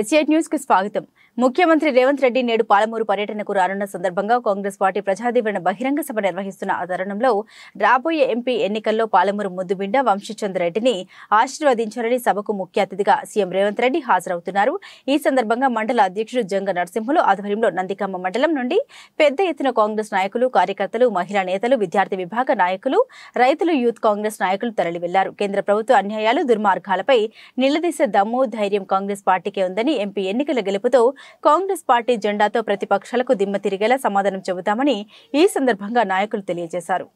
ఎస్ఐట్ news కు స్వాగతం ముఖ్యమంత్రి రేవంత్ రెడ్డి నేడు పాలమూరు పర్యటనకు రానున్న సందర్భంగా కాంగ్రెస్ పార్టీ ప్రజాదీవరణ బహిరంగ సభ నిర్వహిస్తున్న ఆ తరుణంలో రాబోయే ఎంపీ ఎన్నికల్లో పాలమూరు ముద్దుబిండ రెడ్డిని ఆశీర్వదించాలని సభకు ముఖ్య అతిథిగా సీఎం రేవంత్ రెడ్డి హాజరవుతున్నారు ఈ సందర్భంగా మండల అధ్యక్షుడు జంగ నరసింహులు ఆధ్వర్యంలో నందికమ్మ మండలం నుండి పెద్ద ఎత్తున కాంగ్రెస్ నాయకులు కార్యకర్తలు మహిళా నేతలు విద్యార్థి విభాగ నాయకులు రైతులు యూత్ కాంగ్రెస్ నాయకులు తరలి వెళ్లారు కేంద్ర ప్రభుత్వ అన్యాయాలు దుర్మార్గాలపై నిలదీసే దమ్ము ధైర్యం కాంగ్రెస్ పార్టీకే ఉందని ఉందని ఎంపీ ఎన్నికల గెలుపుతో కాంగ్రెస్ పార్టీ జెండాతో ప్రతిపక్షాలకు దిమ్మ తిరిగేలా సమాధానం చెబుతామని ఈ సందర్భంగా నాయకులు తెలియజేశారు